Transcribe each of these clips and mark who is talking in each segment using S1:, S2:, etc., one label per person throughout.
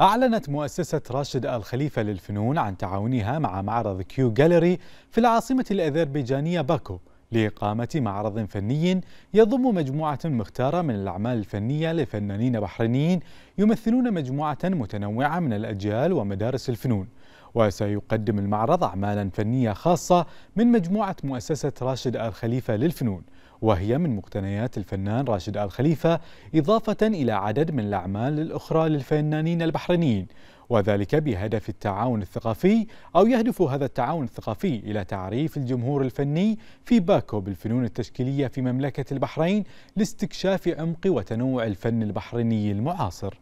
S1: أعلنت مؤسسة راشد آل خليفة للفنون عن تعاونها مع معرض كيو جاليري في العاصمة الأذربيجانية باكو لإقامة معرض فني يضم مجموعة مختارة من الأعمال الفنية لفنانين بحرينيين يمثلون مجموعة متنوعة من الأجيال ومدارس الفنون وسيقدم المعرض أعمالا فنية خاصة من مجموعة مؤسسة راشد آل خليفة للفنون وهي من مقتنيات الفنان راشد آل خليفة إضافة إلى عدد من الأعمال الأخرى للفنانين البحرينيين وذلك بهدف التعاون الثقافي أو يهدف هذا التعاون الثقافي إلى تعريف الجمهور الفني في باكو بالفنون التشكيلية في مملكة البحرين لاستكشاف عمق وتنوع الفن البحريني المعاصر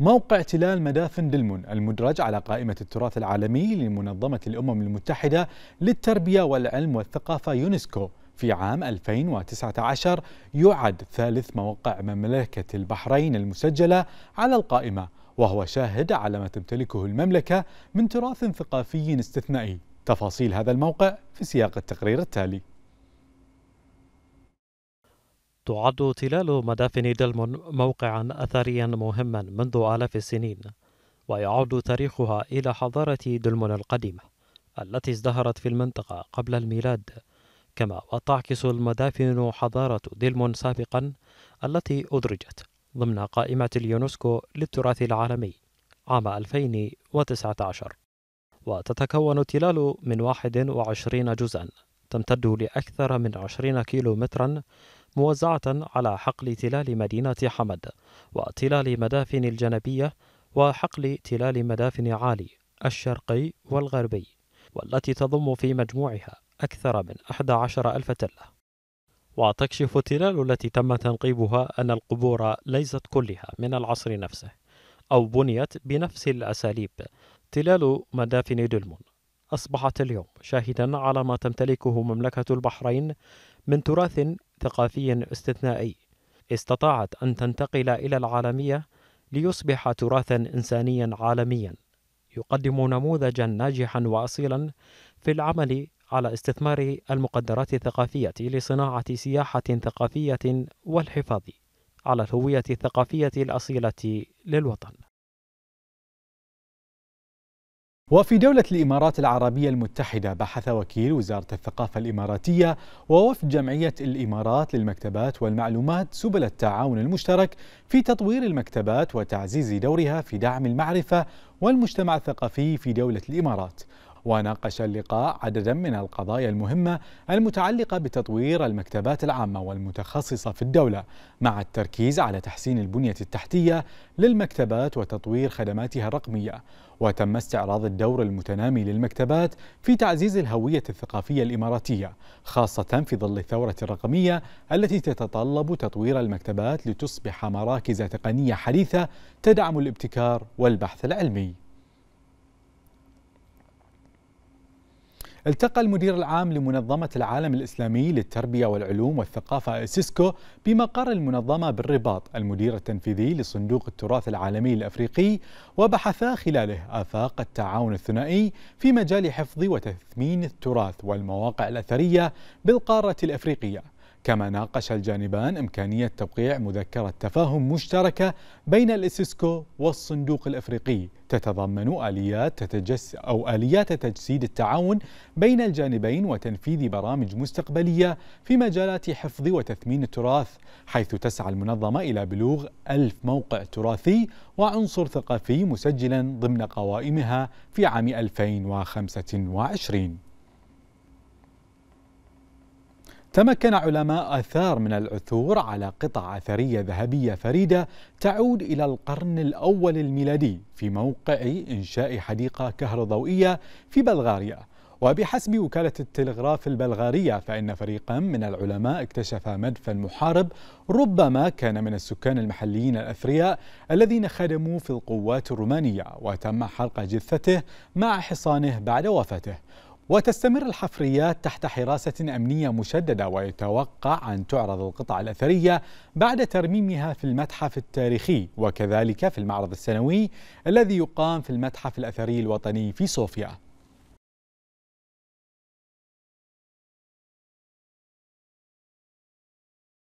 S1: موقع تلال مدافن دلمون المدرج على قائمة التراث العالمي لمنظمة الأمم المتحدة للتربية والعلم والثقافة يونسكو في عام 2019 يعد ثالث موقع مملكة البحرين المسجلة على القائمة وهو شاهد على ما تمتلكه المملكة من تراث ثقافي استثنائي تفاصيل هذا الموقع في سياق التقرير التالي
S2: تعد تلال مدافن دلم موقعا أثريا مهما منذ آلاف السنين ويعود تاريخها إلى حضارة دلمون القديمة التي ازدهرت في المنطقة قبل الميلاد كما وتعكس المدافن حضارة ديلمون سابقا التي أدرجت ضمن قائمة اليونسكو للتراث العالمي عام 2019 وتتكون التلال من 21 جزءا تمتد لأكثر من 20 كيلو مترا موزعة على حقل تلال مدينة حمد وتلال مدافن الجنبية وحقل تلال مدافن عالي الشرقي والغربي والتي تضم في مجموعها أكثر من 11 ألف تلة وتكشف التلال التي تم تنقيبها أن القبور ليست كلها من العصر نفسه أو بنيت بنفس الأساليب تلال مدافن دلمون أصبحت اليوم شاهدا على ما تمتلكه مملكة البحرين من تراث ثقافي استثنائي استطاعت أن تنتقل إلى العالمية ليصبح تراثا إنسانيا عالميا يقدم نموذجا ناجحا وأصيلا في العمل على استثمار المقدرات الثقافية لصناعة سياحة ثقافية والحفاظ على الهوية الثقافية الأصيلة للوطن.
S1: وفي دولة الإمارات العربية المتحدة بحث وكيل وزارة الثقافة الإماراتية ووفد جمعية الإمارات للمكتبات والمعلومات سبل التعاون المشترك في تطوير المكتبات وتعزيز دورها في دعم المعرفة والمجتمع الثقافي في دولة الإمارات وناقش اللقاء عددا من القضايا المهمة المتعلقة بتطوير المكتبات العامة والمتخصصة في الدولة مع التركيز على تحسين البنية التحتية للمكتبات وتطوير خدماتها الرقمية وتم استعراض الدور المتنامي للمكتبات في تعزيز الهوية الثقافية الإماراتية خاصة في ظل الثورة الرقمية التي تتطلب تطوير المكتبات لتصبح مراكز تقنية حديثة تدعم الابتكار والبحث العلمي التقى المدير العام لمنظمة العالم الإسلامي للتربية والعلوم والثقافة سيسكو بمقر المنظمة بالرباط المدير التنفيذي لصندوق التراث العالمي الأفريقي وبحثا خلاله آفاق التعاون الثنائي في مجال حفظ وتثمين التراث والمواقع الأثرية بالقارة الأفريقية كما ناقش الجانبان إمكانية توقيع مذكرة تفاهم مشتركة بين الإسسكو والصندوق الإفريقي تتضمن آليات تتجس أو آليات تجسيد التعاون بين الجانبين وتنفيذ برامج مستقبلية في مجالات حفظ وتثمين التراث حيث تسعى المنظمة إلى بلوغ ألف موقع تراثي وعنصر ثقافي مسجلا ضمن قوائمها في عام 2025 تمكن علماء آثار من العثور على قطع أثرية ذهبية فريدة تعود إلى القرن الأول الميلادي في موقع إنشاء حديقة كهروضوئية في بلغاريا وبحسب وكالة التلغراف البلغارية فإن فريقا من العلماء اكتشف مدفن محارب ربما كان من السكان المحليين الأثرياء الذين خدموا في القوات الرومانية وتم حرق جثته مع حصانه بعد وفاته وتستمر الحفريات تحت حراسة أمنية مشددة ويتوقع أن تعرض القطع الأثرية بعد ترميمها في المتحف التاريخي وكذلك في المعرض السنوي الذي يقام في المتحف الأثري الوطني في صوفيا